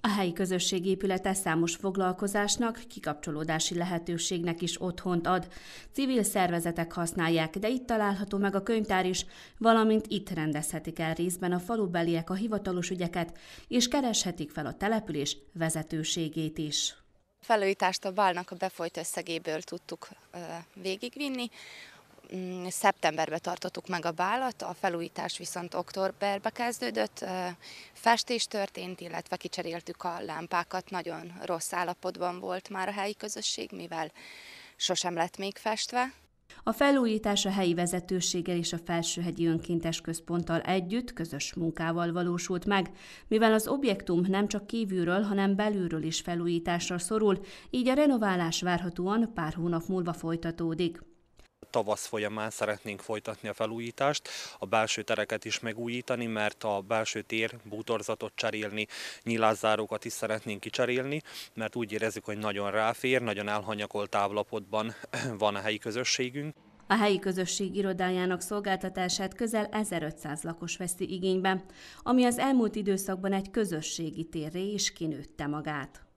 A helyi közösség épülete számos foglalkozásnak, kikapcsolódási lehetőségnek is otthont ad. Civil szervezetek használják, de itt található meg a könyvtár is, valamint itt rendezhetik el részben a falubeliek a hivatalos ügyeket, és kereshetik fel a település vezetőségét is. Felújítást a bálnak a befolyt összegéből tudtuk végigvinni, Mm, szeptemberbe tartottuk meg a bálat, a felújítás viszont októberbe kezdődött, festés történt, illetve kicseréltük a lámpákat, nagyon rossz állapotban volt már a helyi közösség, mivel sosem lett még festve. A felújítás a helyi vezetőséggel és a Felsőhegyi Önkéntes Központtal együtt közös munkával valósult meg, mivel az objektum nem csak kívülről, hanem belülről is felújításra szorul, így a renoválás várhatóan pár hónap múlva folytatódik tavasz folyamán szeretnénk folytatni a felújítást, a belső tereket is megújítani, mert a belső tér bútorzatot cserélni, nyilázzárókat is szeretnénk kicserélni, mert úgy érezzük, hogy nagyon ráfér, nagyon elhanyagolt távlapotban van a helyi közösségünk. A helyi közösség irodájának szolgáltatását közel 1500 lakos veszi igénybe, ami az elmúlt időszakban egy közösségi térré is kinőtte magát.